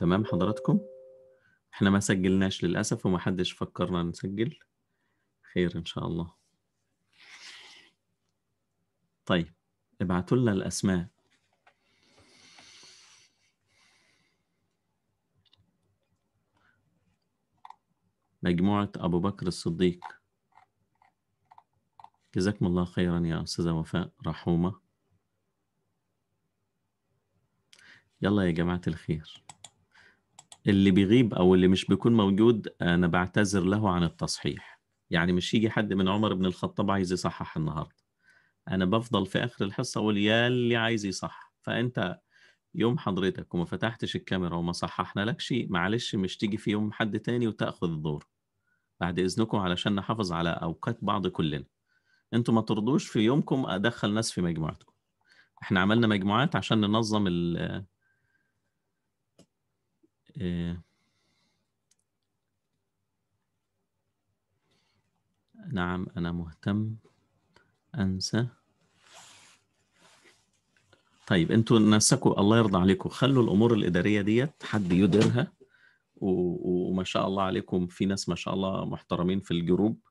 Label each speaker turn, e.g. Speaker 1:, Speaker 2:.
Speaker 1: تمام حضراتكم احنا ما سجلناش للأسف ومحدش فكرنا نسجل خير إن شاء الله طيب ابعتوا لنا الأسماء مجموعة أبو بكر الصديق جزاكم الله خيرا يا أستاذة وفاء رحومة يلا يا جماعة الخير اللي بيغيب او اللي مش بيكون موجود انا بعتذر له عن التصحيح يعني مش يجي حد من عمر بن الخطاب عايز يصحح النهارده انا بفضل في اخر الحصه اقول يا اللي عايز يصح فانت يوم حضرتك وما فتحتش الكاميرا وما صححنا لك شيء معلش مش تيجي في يوم حد تاني وتاخذ الدور بعد اذنكم علشان نحافظ على اوقات بعض كلنا انتوا ما ترضوش في يومكم ادخل ناس في مجموعتكم احنا عملنا مجموعات عشان ننظم إيه. نعم أنا مهتم أنسى طيب أنتوا نسكوا الله يرضى عليكم خلوا الأمور الإدارية ديت حد يديرها وما شاء الله عليكم في ناس ما شاء الله محترمين في الجروب